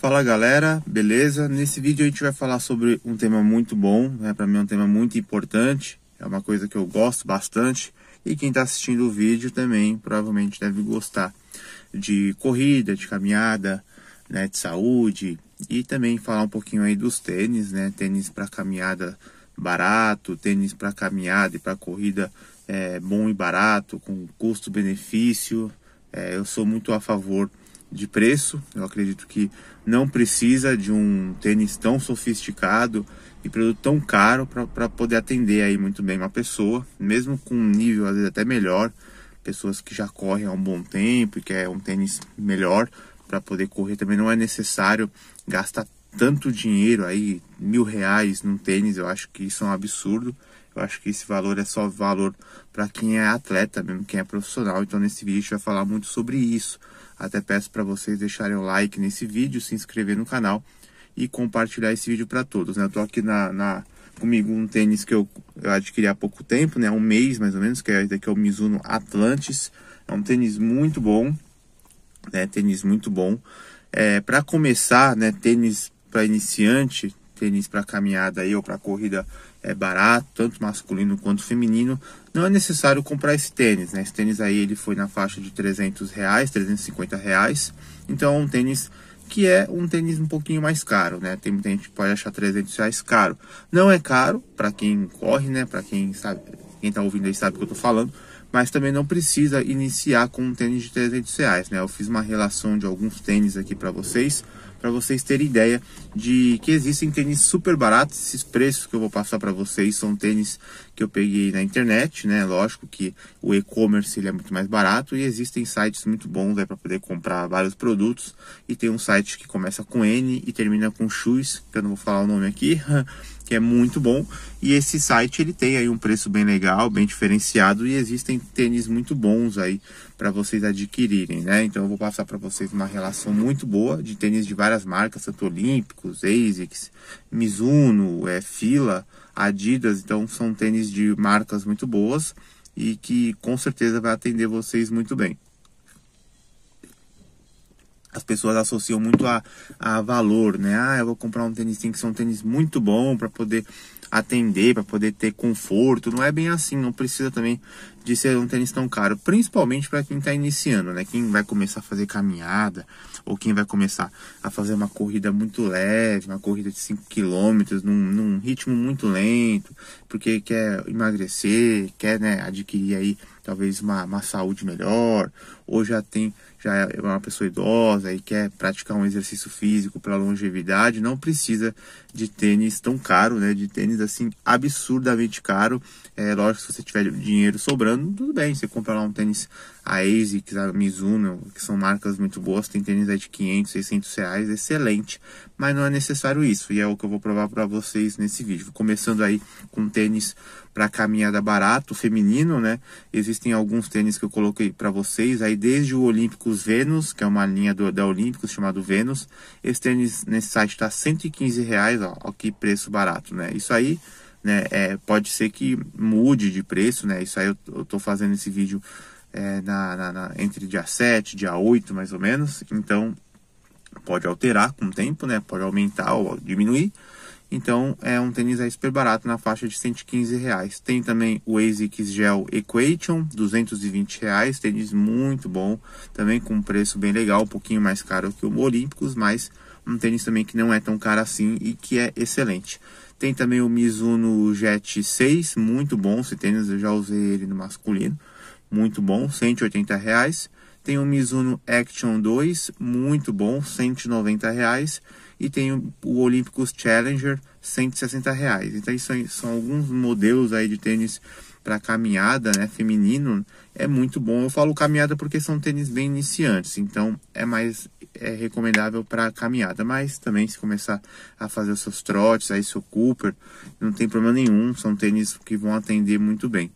Fala galera, beleza? Nesse vídeo a gente vai falar sobre um tema muito bom, né? para mim é um tema muito importante, é uma coisa que eu gosto bastante e quem está assistindo o vídeo também provavelmente deve gostar de corrida, de caminhada, né? de saúde e também falar um pouquinho aí dos tênis, né? Tênis para caminhada barato, tênis para caminhada e para corrida é, bom e barato, com custo-benefício. É, eu sou muito a favor de preço. Eu acredito que não precisa de um tênis tão sofisticado e produto tão caro para poder atender aí muito bem uma pessoa, mesmo com um nível às vezes até melhor, pessoas que já correm há um bom tempo e quer um tênis melhor para poder correr também não é necessário gastar tanto dinheiro aí mil reais num tênis. Eu acho que isso é um absurdo. Eu acho que esse valor é só valor para quem é atleta mesmo, quem é profissional. Então nesse vídeo a gente vai falar muito sobre isso até peço para vocês deixarem o like nesse vídeo, se inscrever no canal e compartilhar esse vídeo para todos. Né? Eu tô aqui na, na, comigo um tênis que eu, eu, adquiri há pouco tempo, né? um mês mais ou menos, que é, que é o Mizuno Atlantis. É um tênis muito bom, né? tênis muito bom. É, para começar, né, tênis para iniciante, tênis para caminhada aí, ou para corrida é barato, tanto masculino quanto feminino, não é necessário comprar esse tênis, né? Esse tênis aí ele foi na faixa de 300 reais, 350 reais, então é um tênis que é um tênis um pouquinho mais caro, né? Tem muita gente que pode achar 300 reais caro. Não é caro para quem corre, né? Para quem sabe, quem tá ouvindo aí sabe o que eu tô falando, mas também não precisa iniciar com um tênis de 300 reais, né? Eu fiz uma relação de alguns tênis aqui para vocês, para vocês terem ideia de que existem tênis super baratos. Esses preços que eu vou passar para vocês são tênis que eu peguei na internet, né? Lógico que o e-commerce ele é muito mais barato e existem sites muito bons né, para poder comprar vários produtos. E tem um site que começa com N e termina com Shoes, que eu não vou falar o nome aqui. que é muito bom. E esse site ele tem aí um preço bem legal, bem diferenciado e existem tênis muito bons aí para vocês adquirirem, né? Então eu vou passar para vocês uma relação muito boa de tênis de várias marcas, tanto Olímpicos, Asics, Mizuno, é, Fila, Adidas, então são tênis de marcas muito boas e que com certeza vai atender vocês muito bem as pessoas associam muito a, a valor, né? Ah, eu vou comprar um tênis tem que ser um tênis muito bom para poder atender, para poder ter conforto. Não é bem assim, não precisa também de ser um tênis tão caro, principalmente para quem está iniciando, né? Quem vai começar a fazer caminhada ou quem vai começar a fazer uma corrida muito leve, uma corrida de 5 km num, num ritmo muito lento, porque quer emagrecer, quer né, adquirir aí talvez uma, uma saúde melhor, ou já tem já é uma pessoa idosa e quer praticar um exercício físico para longevidade, não precisa de tênis tão caro, né? De tênis assim absurdamente caro. É lógico se você tiver dinheiro sobrando, tudo bem, você compra lá um tênis a ASICS, a Mizuno, que são marcas muito boas, tem tênis aí de 500, 600 reais, excelente, mas não é necessário isso, e é o que eu vou provar para vocês nesse vídeo. Começando aí com tênis para caminhada barato, feminino, né? Existem alguns tênis que eu coloquei para vocês, aí desde o Olímpico Olímpicos Vênus, que é uma linha do, da Olímpicos chamado Vênus. Esse tênis nesse site está 115 reais, ó, ó, que preço barato, né? Isso aí, né? É, pode ser que mude de preço, né? Isso aí eu, eu tô fazendo esse vídeo é, na, na, na, entre dia 7, dia 8, mais ou menos. Então pode alterar com o tempo, né? Pode aumentar ou diminuir. Então é um tênis aí super barato na faixa de 115 reais. Tem também o ASICS Gel Equation, 220 reais, tênis muito bom, também com um preço bem legal, um pouquinho mais caro que o Olímpicos, mas um tênis também que não é tão caro assim e que é excelente. Tem também o Mizuno Jet 6, muito bom esse tênis, eu já usei ele no masculino, muito bom, 180 reais. Tem o Mizuno Action 2, muito bom, 190 reais. E tem o, Olympicus Olympus Challenger, 160 reais. Então, isso aí são alguns modelos aí de tênis para caminhada, né, feminino, é muito bom. Eu falo caminhada porque são tênis bem iniciantes, então é mais é recomendável para caminhada, mas também se começar a fazer os seus trotes, aí seu Cooper, não tem problema nenhum, são tênis que vão atender muito bem.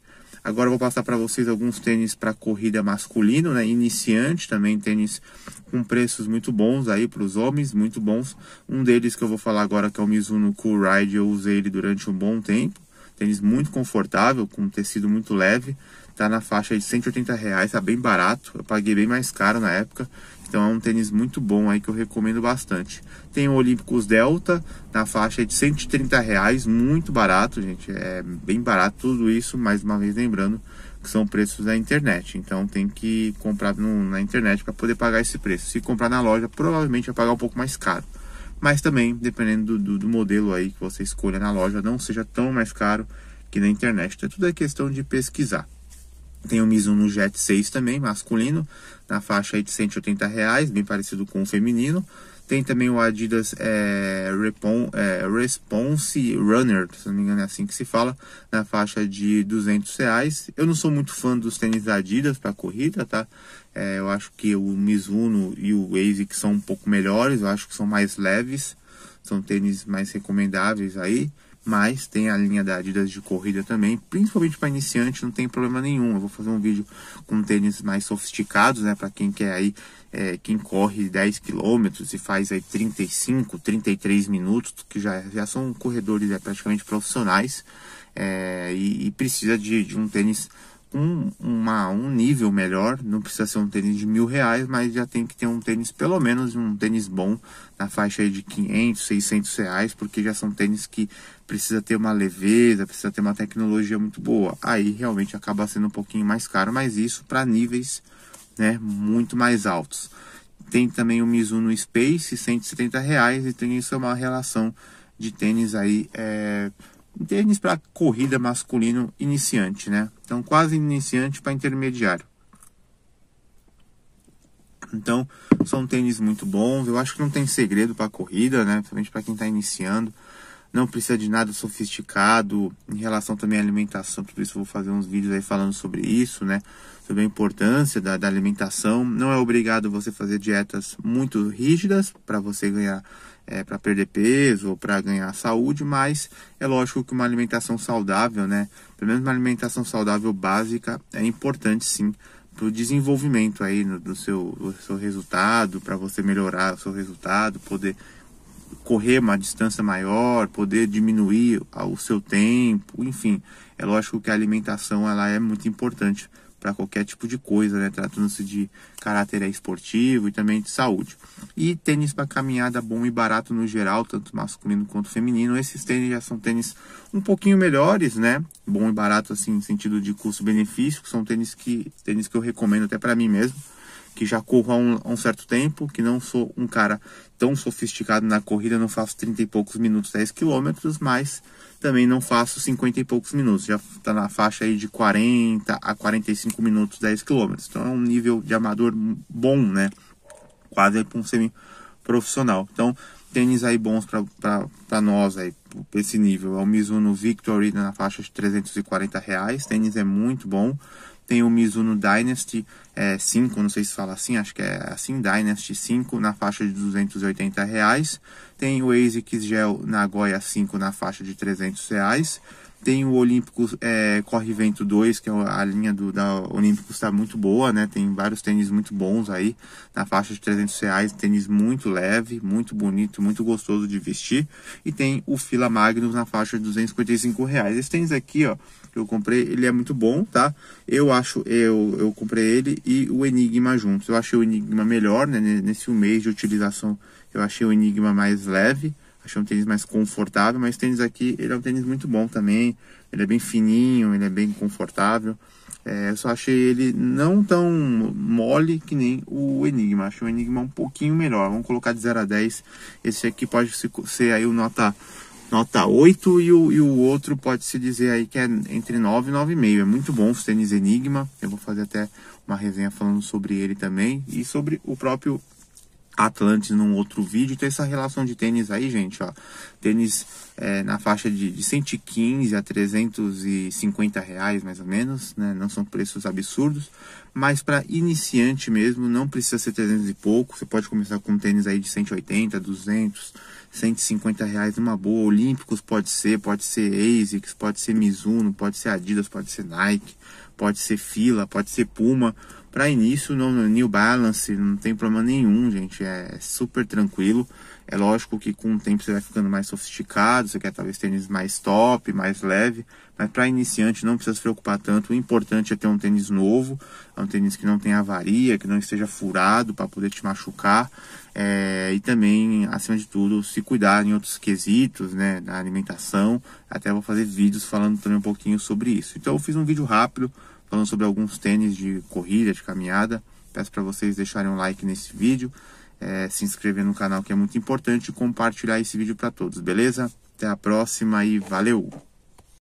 Agora vou passar para vocês alguns tênis para corrida masculino, né? Iniciante também, tênis com preços muito bons aí para os homens, muito bons. Um deles que eu vou falar agora que é o Mizuno Cool Ride, eu usei ele durante um bom tempo. Tênis muito confortável, com tecido muito leve, tá na faixa de 180 reais, tá bem barato. Eu paguei bem mais caro na época então é um tênis muito bom aí que eu recomendo bastante. Tem o Olímpicos Delta na faixa de 130 reais, muito barato, gente. É bem barato tudo isso, mais uma vez lembrando que são preços da internet. Então tem que comprar no, na internet para poder pagar esse preço. Se comprar na loja, provavelmente vai pagar um pouco mais caro. Mas também, dependendo do, do, do modelo aí que você escolha na loja, não seja tão mais caro que na internet. Então, tudo é questão de pesquisar. Tem o Mizuno Jet 6 também, masculino, na faixa aí de 180 reais, bem parecido com o feminino. Tem também o Adidas é, Repon, é, Response Runner, se não me engano é assim que se fala, na faixa de 200 reais. Eu não sou muito fã dos tênis Adidas para corrida, tá? É, eu acho que o Mizuno e o ASIC são um pouco melhores, eu acho que são mais leves, são tênis mais recomendáveis aí mas tem a linha da Adidas de corrida também, principalmente para iniciante, não tem problema nenhum. Eu vou fazer um vídeo com tênis mais sofisticados, né, para quem quer aí, é, quem corre 10 km e faz aí 35, 33 minutos, que já, já são corredores é, praticamente profissionais é, e, e, precisa de, de um tênis um, uma, um nível melhor. Não precisa ser um tênis de mil reais, mas já tem que ter um tênis, pelo menos um tênis bom, na faixa de 500, 600 reais, porque já são tênis que precisa ter uma leveza, precisa ter uma tecnologia muito boa. Aí realmente acaba sendo um pouquinho mais caro, mas isso para níveis né, muito mais altos. Tem também o Mizuno Space, 170 reais, e tem isso é uma relação de tênis aí. É tênis para corrida masculino iniciante, né? Então quase iniciante para intermediário. Então são tênis muito bons. Eu acho que não tem segredo para corrida, né? Principalmente para quem está iniciando não precisa de nada sofisticado em relação também à alimentação, por isso vou fazer uns vídeos aí falando sobre isso, né? Sobre a importância da, da alimentação. Não é obrigado você fazer dietas muito rígidas para você ganhar, é, para perder peso ou para ganhar saúde, mas é lógico que uma alimentação saudável, né? Pelo menos uma alimentação saudável básica é importante sim para o desenvolvimento aí no, do, seu, do seu resultado, para você melhorar o seu resultado, poder correr uma distância maior, poder diminuir o seu tempo, enfim. É lógico que a alimentação ela é muito importante para qualquer tipo de coisa, né? tratando-se de caráter esportivo e também de saúde. E tênis para caminhada bom e barato no geral, tanto masculino quanto feminino. Esses tênis já são tênis um pouquinho melhores, né? Bom e barato assim, em sentido de custo-benefício, são tênis que tênis que eu recomendo até para mim mesmo que já corro há um, há um, certo tempo, que não sou um cara tão sofisticado na corrida, não faço 30 e poucos minutos 10 quilômetros, mas também não faço 50 e poucos minutos, já está na faixa aí de 40 a 45 minutos 10 quilômetros, então é um nível de amador bom, né? Quase para um semi-profissional. Então, tênis aí bons para nós aí, pra esse nível. É o Mizuno Victory né, na faixa de 340 reais, tênis é muito bom. Tem o Mizuno Dynasty é, 5, não sei se fala assim, acho que é assim, Dynasty 5 na faixa de 280 reais. Tem o ASICS Gel Nagoya 5 na faixa de 300 reais. Tem o Olímpico é, Corre Vento 2, que é a linha do, da Olímpicos está muito boa, né? Tem vários tênis muito bons aí, na faixa de 300 reais. Tênis muito leve, muito bonito, muito gostoso de vestir. E tem o Fila Magnus na faixa de 255 reais. Esses tênis aqui, ó, que eu comprei, ele é muito bom, tá? Eu acho, eu, eu comprei ele e o Enigma juntos. Eu achei o Enigma melhor, né? Nesse um mês de utilização, eu achei o Enigma mais leve. Achei um tênis mais confortável, mas o tênis aqui, ele é um tênis muito bom também. Ele é bem fininho, ele é bem confortável. É, eu só achei ele não tão mole que nem o Enigma. Achei o Enigma um pouquinho melhor. Vamos colocar de 0 a 10. Esse aqui pode ser aí o nota nota 8 e o, e o outro pode-se dizer aí que é entre 9 e 9,5. É muito bom o Tênis Enigma. Eu vou fazer até uma resenha falando sobre ele também e sobre o próprio Atlantis num outro vídeo. Então essa relação de tênis aí, gente, ó, tênis é, na faixa de, de 115 a 350 reais mais ou menos, né? Não são preços absurdos, mas para iniciante mesmo não precisa ser 300 e pouco. Você pode começar com tênis aí de 180, 200, 150 reais numa boa. Olímpicos pode ser, pode ser Asics, pode ser Mizuno, pode ser Adidas, pode ser Nike, pode ser Fila, pode ser Puma para início, no New Balance não tem problema nenhum, gente. É super tranquilo. É lógico que com o tempo você vai ficando mais sofisticado, você quer talvez tênis mais top, mais leve, mas para iniciante não precisa se preocupar tanto. O importante é ter um tênis novo, é um tênis que não tenha avaria, que não esteja furado para poder te machucar. É, e também, acima de tudo, se cuidar em outros quesitos, né, na alimentação. Até vou fazer vídeos falando também um pouquinho sobre isso. Então eu fiz um vídeo rápido falando sobre alguns tênis de corrida, de caminhada. Peço para vocês deixarem um like nesse vídeo, é, se inscrever no canal que é muito importante e compartilhar esse vídeo para todos, beleza? Até a próxima e valeu!